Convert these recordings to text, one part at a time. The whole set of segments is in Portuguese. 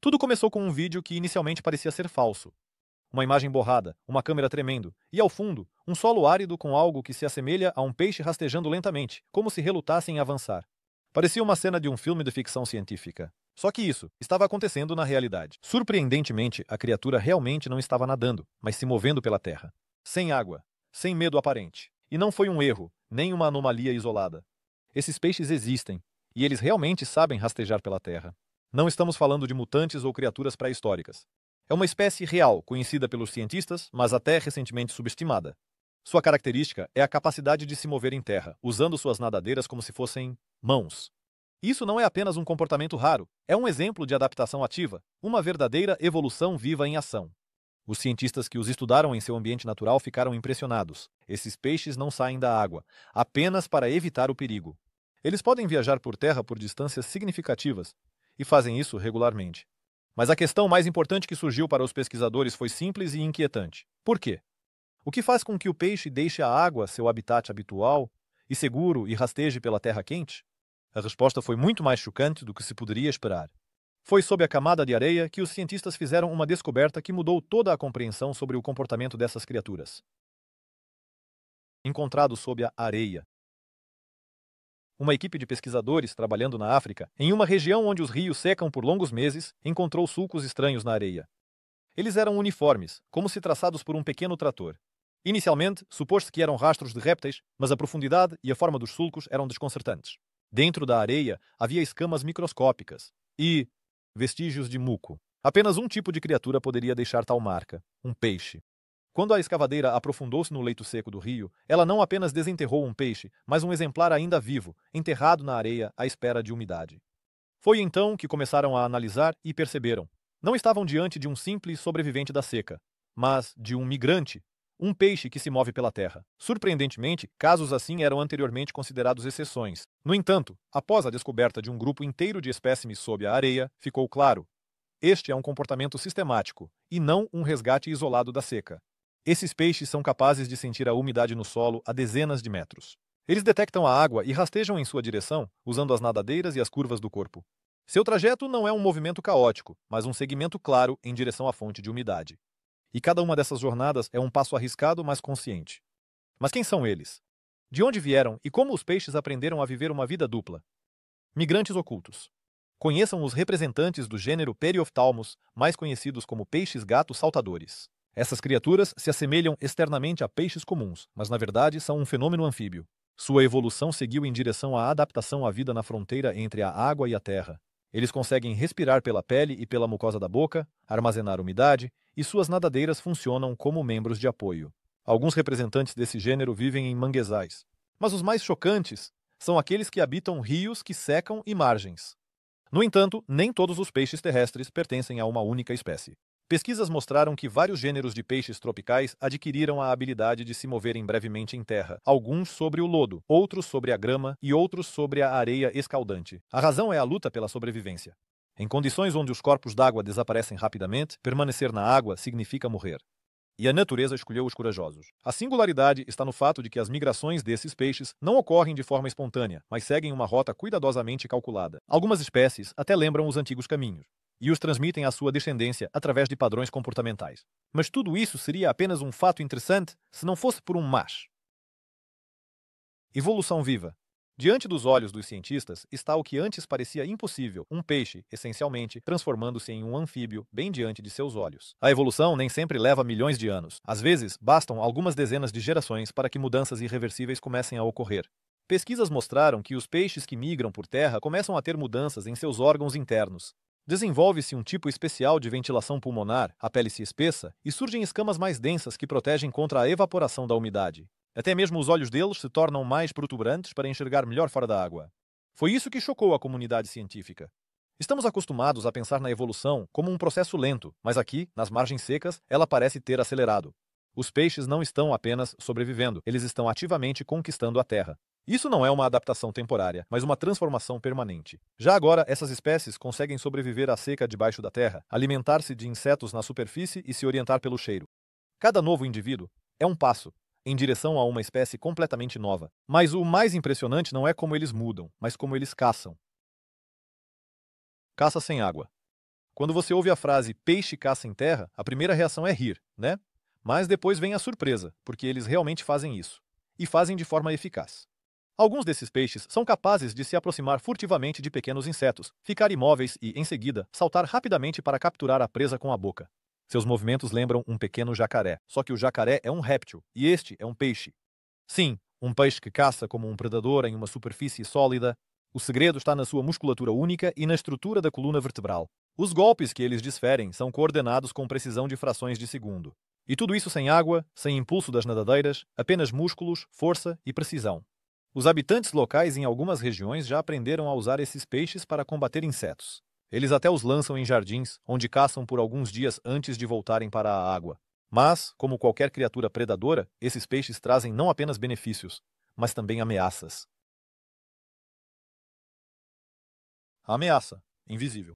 Tudo começou com um vídeo que inicialmente parecia ser falso. Uma imagem borrada, uma câmera tremendo, e ao fundo, um solo árido com algo que se assemelha a um peixe rastejando lentamente, como se relutasse em avançar. Parecia uma cena de um filme de ficção científica. Só que isso estava acontecendo na realidade. Surpreendentemente, a criatura realmente não estava nadando, mas se movendo pela terra. Sem água, sem medo aparente. E não foi um erro, nem uma anomalia isolada. Esses peixes existem, e eles realmente sabem rastejar pela terra. Não estamos falando de mutantes ou criaturas pré-históricas. É uma espécie real, conhecida pelos cientistas, mas até recentemente subestimada. Sua característica é a capacidade de se mover em terra, usando suas nadadeiras como se fossem mãos. Isso não é apenas um comportamento raro, é um exemplo de adaptação ativa, uma verdadeira evolução viva em ação. Os cientistas que os estudaram em seu ambiente natural ficaram impressionados. Esses peixes não saem da água, apenas para evitar o perigo. Eles podem viajar por terra por distâncias significativas, e fazem isso regularmente. Mas a questão mais importante que surgiu para os pesquisadores foi simples e inquietante. Por quê? O que faz com que o peixe deixe a água, seu habitat habitual, e seguro e rasteje pela terra quente? A resposta foi muito mais chocante do que se poderia esperar. Foi sob a camada de areia que os cientistas fizeram uma descoberta que mudou toda a compreensão sobre o comportamento dessas criaturas. Encontrado sob a areia, uma equipe de pesquisadores trabalhando na África, em uma região onde os rios secam por longos meses, encontrou sulcos estranhos na areia. Eles eram uniformes, como se traçados por um pequeno trator. Inicialmente, supôs-se que eram rastros de répteis, mas a profundidade e a forma dos sulcos eram desconcertantes. Dentro da areia havia escamas microscópicas e vestígios de muco. Apenas um tipo de criatura poderia deixar tal marca, um peixe. Quando a escavadeira aprofundou-se no leito seco do rio, ela não apenas desenterrou um peixe, mas um exemplar ainda vivo, enterrado na areia à espera de umidade. Foi então que começaram a analisar e perceberam. Não estavam diante de um simples sobrevivente da seca, mas de um migrante, um peixe que se move pela terra. Surpreendentemente, casos assim eram anteriormente considerados exceções. No entanto, após a descoberta de um grupo inteiro de espécimes sob a areia, ficou claro: este é um comportamento sistemático, e não um resgate isolado da seca. Esses peixes são capazes de sentir a umidade no solo a dezenas de metros. Eles detectam a água e rastejam em sua direção, usando as nadadeiras e as curvas do corpo. Seu trajeto não é um movimento caótico, mas um segmento claro em direção à fonte de umidade. E cada uma dessas jornadas é um passo arriscado, mas consciente. Mas quem são eles? De onde vieram e como os peixes aprenderam a viver uma vida dupla? Migrantes ocultos. Conheçam os representantes do gênero Periophthalmus, mais conhecidos como peixes-gato saltadores. Essas criaturas se assemelham externamente a peixes comuns, mas na verdade são um fenômeno anfíbio. Sua evolução seguiu em direção à adaptação à vida na fronteira entre a água e a terra. Eles conseguem respirar pela pele e pela mucosa da boca, armazenar umidade, e suas nadadeiras funcionam como membros de apoio. Alguns representantes desse gênero vivem em manguezais. Mas os mais chocantes são aqueles que habitam rios que secam e margens. No entanto, nem todos os peixes terrestres pertencem a uma única espécie. Pesquisas mostraram que vários gêneros de peixes tropicais adquiriram a habilidade de se moverem brevemente em terra, alguns sobre o lodo, outros sobre a grama e outros sobre a areia escaldante. A razão é a luta pela sobrevivência. Em condições onde os corpos d'água desaparecem rapidamente, permanecer na água significa morrer. E a natureza escolheu os corajosos. A singularidade está no fato de que as migrações desses peixes não ocorrem de forma espontânea, mas seguem uma rota cuidadosamente calculada. Algumas espécies até lembram os antigos caminhos e os transmitem à sua descendência através de padrões comportamentais. Mas tudo isso seria apenas um fato interessante se não fosse por um mas. Evolução viva. Diante dos olhos dos cientistas está o que antes parecia impossível, um peixe, essencialmente, transformando-se em um anfíbio bem diante de seus olhos. A evolução nem sempre leva milhões de anos. Às vezes, bastam algumas dezenas de gerações para que mudanças irreversíveis comecem a ocorrer. Pesquisas mostraram que os peixes que migram por terra começam a ter mudanças em seus órgãos internos, Desenvolve-se um tipo especial de ventilação pulmonar, a pele se espessa e surgem escamas mais densas que protegem contra a evaporação da umidade. Até mesmo os olhos deles se tornam mais protuberantes para enxergar melhor fora da água. Foi isso que chocou a comunidade científica. Estamos acostumados a pensar na evolução como um processo lento, mas aqui, nas margens secas, ela parece ter acelerado. Os peixes não estão apenas sobrevivendo, eles estão ativamente conquistando a terra. Isso não é uma adaptação temporária, mas uma transformação permanente. Já agora, essas espécies conseguem sobreviver à seca debaixo da terra, alimentar-se de insetos na superfície e se orientar pelo cheiro. Cada novo indivíduo é um passo em direção a uma espécie completamente nova. Mas o mais impressionante não é como eles mudam, mas como eles caçam. Caça sem água. Quando você ouve a frase peixe caça em terra, a primeira reação é rir, né? Mas depois vem a surpresa, porque eles realmente fazem isso. E fazem de forma eficaz. Alguns desses peixes são capazes de se aproximar furtivamente de pequenos insetos, ficar imóveis e, em seguida, saltar rapidamente para capturar a presa com a boca. Seus movimentos lembram um pequeno jacaré, só que o jacaré é um réptil e este é um peixe. Sim, um peixe que caça como um predador em uma superfície sólida. O segredo está na sua musculatura única e na estrutura da coluna vertebral. Os golpes que eles desferem são coordenados com precisão de frações de segundo. E tudo isso sem água, sem impulso das nadadeiras, apenas músculos, força e precisão. Os habitantes locais em algumas regiões já aprenderam a usar esses peixes para combater insetos. Eles até os lançam em jardins, onde caçam por alguns dias antes de voltarem para a água. Mas, como qualquer criatura predadora, esses peixes trazem não apenas benefícios, mas também ameaças. ameaça invisível.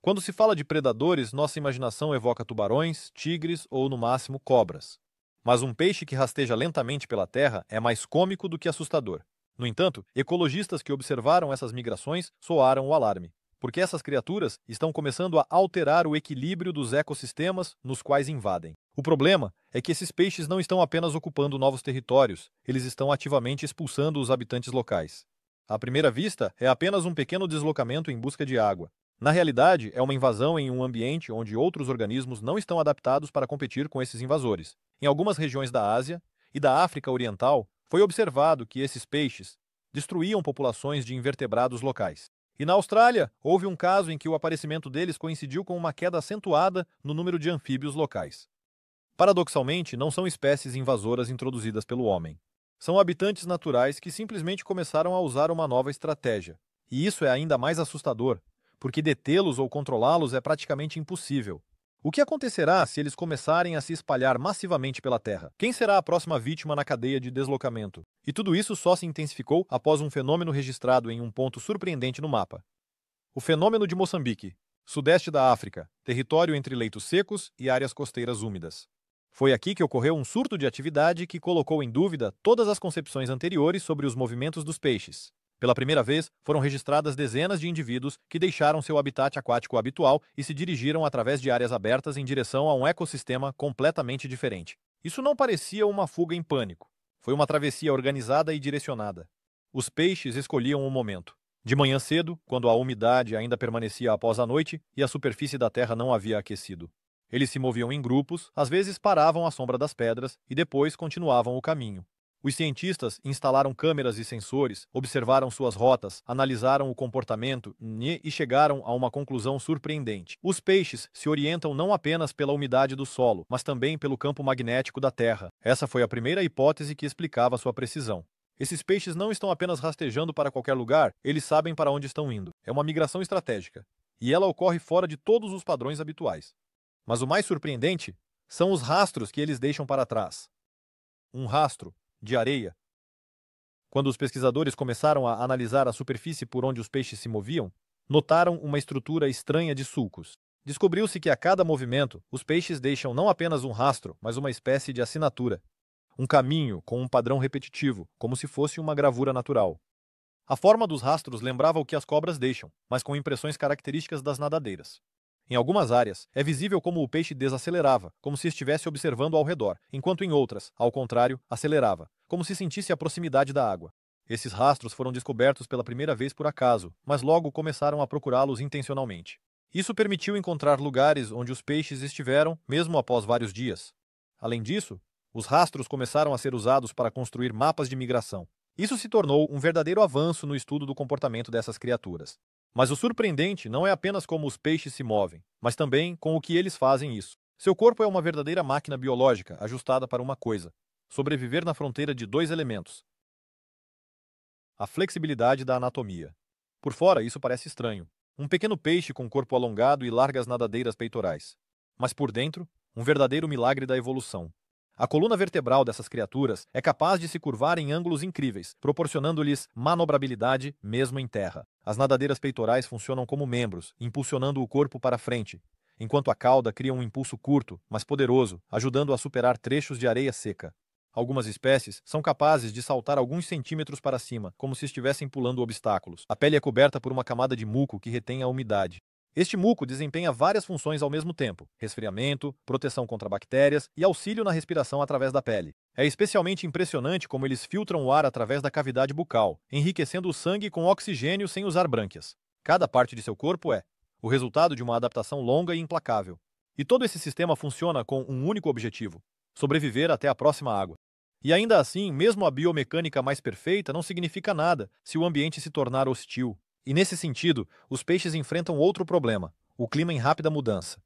Quando se fala de predadores, nossa imaginação evoca tubarões, tigres ou, no máximo, cobras. Mas um peixe que rasteja lentamente pela terra é mais cômico do que assustador. No entanto, ecologistas que observaram essas migrações soaram o alarme, porque essas criaturas estão começando a alterar o equilíbrio dos ecossistemas nos quais invadem. O problema é que esses peixes não estão apenas ocupando novos territórios, eles estão ativamente expulsando os habitantes locais. À primeira vista, é apenas um pequeno deslocamento em busca de água, na realidade, é uma invasão em um ambiente onde outros organismos não estão adaptados para competir com esses invasores. Em algumas regiões da Ásia e da África Oriental, foi observado que esses peixes destruíam populações de invertebrados locais. E na Austrália, houve um caso em que o aparecimento deles coincidiu com uma queda acentuada no número de anfíbios locais. Paradoxalmente, não são espécies invasoras introduzidas pelo homem. São habitantes naturais que simplesmente começaram a usar uma nova estratégia. E isso é ainda mais assustador, porque detê-los ou controlá-los é praticamente impossível. O que acontecerá se eles começarem a se espalhar massivamente pela Terra? Quem será a próxima vítima na cadeia de deslocamento? E tudo isso só se intensificou após um fenômeno registrado em um ponto surpreendente no mapa. O fenômeno de Moçambique, sudeste da África, território entre leitos secos e áreas costeiras úmidas. Foi aqui que ocorreu um surto de atividade que colocou em dúvida todas as concepções anteriores sobre os movimentos dos peixes. Pela primeira vez, foram registradas dezenas de indivíduos que deixaram seu habitat aquático habitual e se dirigiram através de áreas abertas em direção a um ecossistema completamente diferente. Isso não parecia uma fuga em pânico. Foi uma travessia organizada e direcionada. Os peixes escolhiam o um momento. De manhã cedo, quando a umidade ainda permanecia após a noite e a superfície da terra não havia aquecido. Eles se moviam em grupos, às vezes paravam à sombra das pedras e depois continuavam o caminho. Os cientistas instalaram câmeras e sensores, observaram suas rotas, analisaram o comportamento e chegaram a uma conclusão surpreendente. Os peixes se orientam não apenas pela umidade do solo, mas também pelo campo magnético da Terra. Essa foi a primeira hipótese que explicava sua precisão. Esses peixes não estão apenas rastejando para qualquer lugar, eles sabem para onde estão indo. É uma migração estratégica, e ela ocorre fora de todos os padrões habituais. Mas o mais surpreendente são os rastros que eles deixam para trás. Um rastro de areia. Quando os pesquisadores começaram a analisar a superfície por onde os peixes se moviam, notaram uma estrutura estranha de sulcos. Descobriu-se que a cada movimento, os peixes deixam não apenas um rastro, mas uma espécie de assinatura. Um caminho com um padrão repetitivo, como se fosse uma gravura natural. A forma dos rastros lembrava o que as cobras deixam, mas com impressões características das nadadeiras. Em algumas áreas, é visível como o peixe desacelerava, como se estivesse observando ao redor, enquanto em outras, ao contrário, acelerava, como se sentisse a proximidade da água. Esses rastros foram descobertos pela primeira vez por acaso, mas logo começaram a procurá-los intencionalmente. Isso permitiu encontrar lugares onde os peixes estiveram, mesmo após vários dias. Além disso, os rastros começaram a ser usados para construir mapas de migração. Isso se tornou um verdadeiro avanço no estudo do comportamento dessas criaturas. Mas o surpreendente não é apenas como os peixes se movem, mas também com o que eles fazem isso. Seu corpo é uma verdadeira máquina biológica ajustada para uma coisa: sobreviver na fronteira de dois elementos. A flexibilidade da anatomia. Por fora, isso parece estranho. Um pequeno peixe com corpo alongado e largas nadadeiras peitorais. Mas por dentro, um verdadeiro milagre da evolução. A coluna vertebral dessas criaturas é capaz de se curvar em ângulos incríveis, proporcionando-lhes manobrabilidade mesmo em terra. As nadadeiras peitorais funcionam como membros, impulsionando o corpo para frente, enquanto a cauda cria um impulso curto, mas poderoso, ajudando a superar trechos de areia seca. Algumas espécies são capazes de saltar alguns centímetros para cima, como se estivessem pulando obstáculos. A pele é coberta por uma camada de muco que retém a umidade. Este muco desempenha várias funções ao mesmo tempo: resfriamento, proteção contra bactérias e auxílio na respiração através da pele. É especialmente impressionante como eles filtram o ar através da cavidade bucal, enriquecendo o sangue com oxigênio sem usar brânquias. Cada parte de seu corpo é o resultado de uma adaptação longa e implacável. E todo esse sistema funciona com um único objetivo: sobreviver até a próxima água. E ainda assim, mesmo a biomecânica mais perfeita não significa nada se o ambiente se tornar hostil, e nesse sentido, os peixes enfrentam outro problema: o clima em rápida mudança.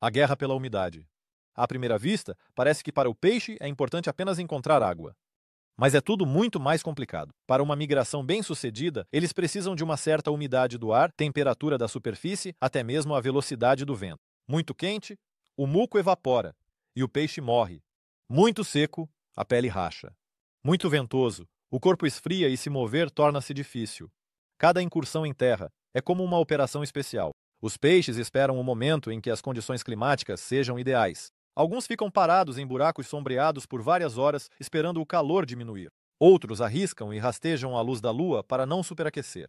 A guerra pela umidade. À primeira vista, parece que para o peixe é importante apenas encontrar água. Mas é tudo muito mais complicado. Para uma migração bem-sucedida, eles precisam de uma certa umidade do ar, temperatura da superfície, até mesmo a velocidade do vento. Muito quente, o muco evapora e o peixe morre. Muito seco, a pele racha. Muito ventoso, o corpo esfria e se mover torna-se difícil. Cada incursão em terra é como uma operação especial. Os peixes esperam o momento em que as condições climáticas sejam ideais. Alguns ficam parados em buracos sombreados por várias horas, esperando o calor diminuir. Outros arriscam e rastejam à luz da lua para não superaquecer.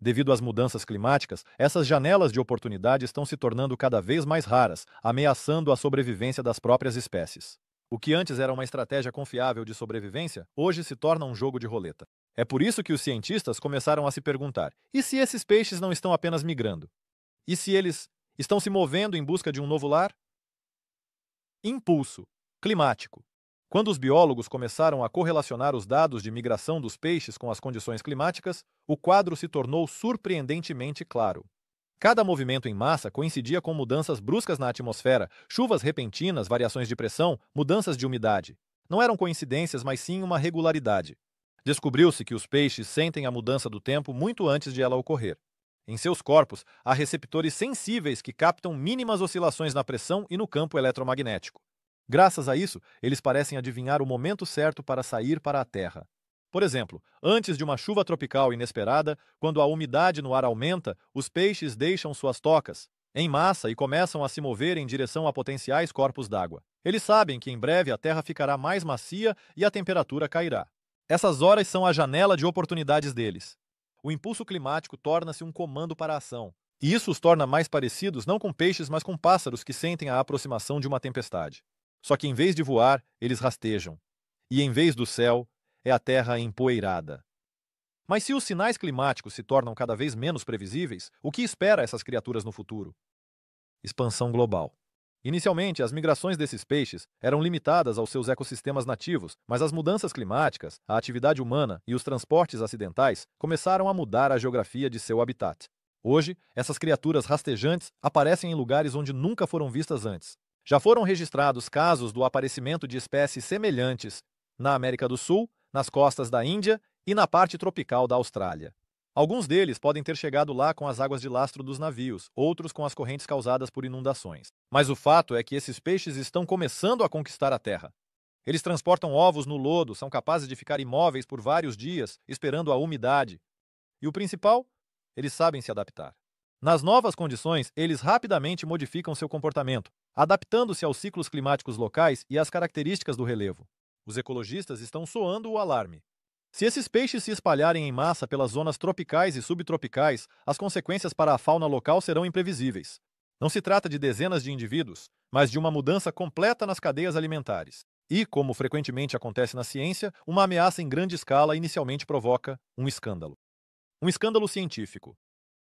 Devido às mudanças climáticas, essas janelas de oportunidade estão se tornando cada vez mais raras, ameaçando a sobrevivência das próprias espécies. O que antes era uma estratégia confiável de sobrevivência, hoje se torna um jogo de roleta. É por isso que os cientistas começaram a se perguntar: e se esses peixes não estão apenas migrando? E se eles estão se movendo em busca de um novo lar? Impulso climático. Quando os biólogos começaram a correlacionar os dados de migração dos peixes com as condições climáticas, o quadro se tornou surpreendentemente claro. Cada movimento em massa coincidia com mudanças bruscas na atmosfera, chuvas repentinas, variações de pressão, mudanças de umidade. Não eram coincidências, mas sim uma regularidade. Descobriu-se que os peixes sentem a mudança do tempo muito antes de ela ocorrer. Em seus corpos, há receptores sensíveis que captam mínimas oscilações na pressão e no campo eletromagnético. Graças a isso, eles parecem adivinhar o momento certo para sair para a Terra. Por exemplo, antes de uma chuva tropical inesperada, quando a umidade no ar aumenta, os peixes deixam suas tocas, em massa, e começam a se mover em direção a potenciais corpos d'água. Eles sabem que em breve a terra ficará mais macia e a temperatura cairá. Essas horas são a janela de oportunidades deles. O impulso climático torna-se um comando para a ação, e isso os torna mais parecidos não com peixes, mas com pássaros que sentem a aproximação de uma tempestade. Só que em vez de voar, eles rastejam. E em vez do céu, é a terra empoeirada. Mas se os sinais climáticos se tornam cada vez menos previsíveis, o que espera essas criaturas no futuro? Expansão global. Inicialmente, as migrações desses peixes eram limitadas aos seus ecossistemas nativos, mas as mudanças climáticas, a atividade humana e os transportes acidentais começaram a mudar a geografia de seu habitat. Hoje, essas criaturas rastejantes aparecem em lugares onde nunca foram vistas antes. Já foram registrados casos do aparecimento de espécies semelhantes na América do Sul, nas costas da Índia e na parte tropical da Austrália. Alguns deles podem ter chegado lá com as águas de lastro dos navios, outros com as correntes causadas por inundações. Mas o fato é que esses peixes estão começando a conquistar a terra. Eles transportam ovos no lodo, são capazes de ficar imóveis por vários dias, esperando a umidade. E o principal? Eles sabem se adaptar. Nas novas condições, eles rapidamente modificam seu comportamento, adaptando-se aos ciclos climáticos locais e às características do relevo os ecologistas estão soando o alarme. Se esses peixes se espalharem em massa pelas zonas tropicais e subtropicais, as consequências para a fauna local serão imprevisíveis. Não se trata de dezenas de indivíduos, mas de uma mudança completa nas cadeias alimentares. E, como frequentemente acontece na ciência, uma ameaça em grande escala inicialmente provoca um escândalo. Um escândalo científico.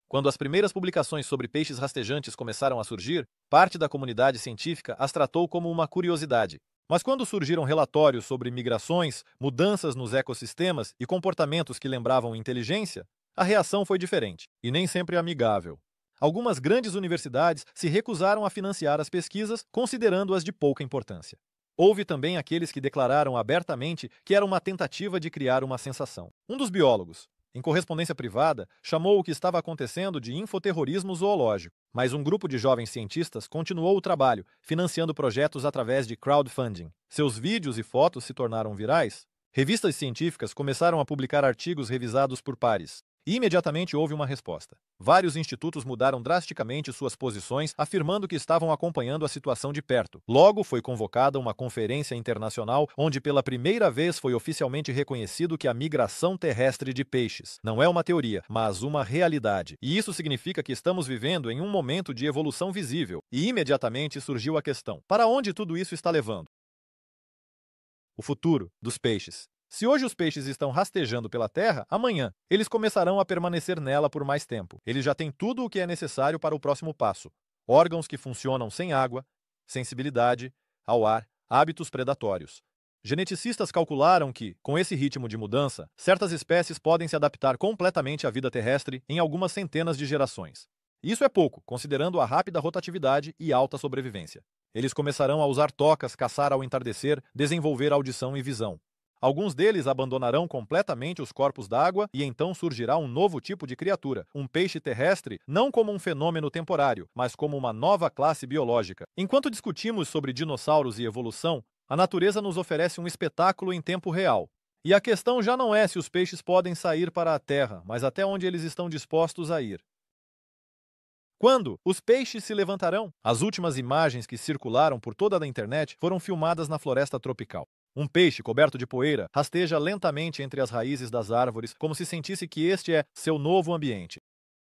Quando as primeiras publicações sobre peixes rastejantes começaram a surgir, parte da comunidade científica as tratou como uma curiosidade, mas quando surgiram relatórios sobre migrações, mudanças nos ecossistemas e comportamentos que lembravam inteligência, a reação foi diferente e nem sempre amigável. Algumas grandes universidades se recusaram a financiar as pesquisas, considerando-as de pouca importância. Houve também aqueles que declararam abertamente que era uma tentativa de criar uma sensação. Um dos biólogos, em correspondência privada, chamou o que estava acontecendo de infoterrorismo zoológico, mas um grupo de jovens cientistas continuou o trabalho, financiando projetos através de crowdfunding. Seus vídeos e fotos se tornaram virais. Revistas científicas começaram a publicar artigos revisados por pares. E imediatamente houve uma resposta. Vários institutos mudaram drasticamente suas posições, afirmando que estavam acompanhando a situação de perto. Logo foi convocada uma conferência internacional, onde pela primeira vez foi oficialmente reconhecido que a migração terrestre de peixes não é uma teoria, mas uma realidade. E isso significa que estamos vivendo em um momento de evolução visível. E imediatamente surgiu a questão: para onde tudo isso está levando? o futuro dos peixes. Se hoje os peixes estão rastejando pela terra, amanhã eles começarão a permanecer nela por mais tempo. Eles já têm tudo o que é necessário para o próximo passo: órgãos que funcionam sem água, sensibilidade ao ar, hábitos predatórios. Geneticistas calcularam que, com esse ritmo de mudança, certas espécies podem se adaptar completamente à vida terrestre em algumas centenas de gerações. Isso é pouco, considerando a rápida rotatividade e alta sobrevivência. Eles começarão a usar tocas, caçar ao entardecer, desenvolver audição e visão. Alguns deles abandonarão completamente os corpos d'água e então surgirá um novo tipo de criatura, um peixe terrestre, não como um fenômeno temporário, mas como uma nova classe biológica. Enquanto discutimos sobre dinossauros e evolução, a natureza nos oferece um espetáculo em tempo real. E a questão já não é se os peixes podem sair para a terra, mas até onde eles estão dispostos a ir. Quando os peixes se levantarão? As últimas imagens que circularam por toda a internet foram filmadas na floresta tropical. Um peixe coberto de poeira rasteja lentamente entre as raízes das árvores, como se sentisse que este é seu novo ambiente.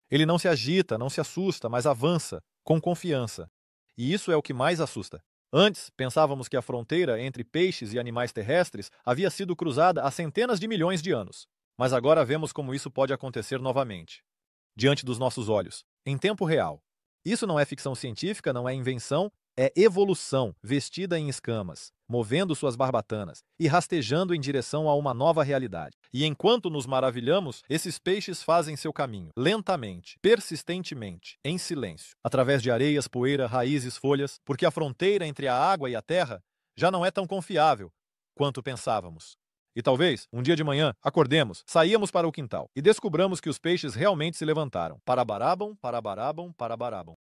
Ele não se agita, não se assusta, mas avança, com confiança. E isso é o que mais assusta. Antes, pensávamos que a fronteira entre peixes e animais terrestres havia sido cruzada há centenas de milhões de anos. Mas agora vemos como isso pode acontecer novamente, diante dos nossos olhos, em tempo real. Isso não é ficção científica, não é invenção, é evolução vestida em escamas movendo suas barbatanas e rastejando em direção a uma nova realidade. E enquanto nos maravilhamos, esses peixes fazem seu caminho, lentamente, persistentemente, em silêncio, através de areias, poeira, raízes, folhas, porque a fronteira entre a água e a terra já não é tão confiável quanto pensávamos. E talvez, um dia de manhã, acordemos, saíamos para o quintal e descobramos que os peixes realmente se levantaram. Parabarabam, parabarabam, parabarabam.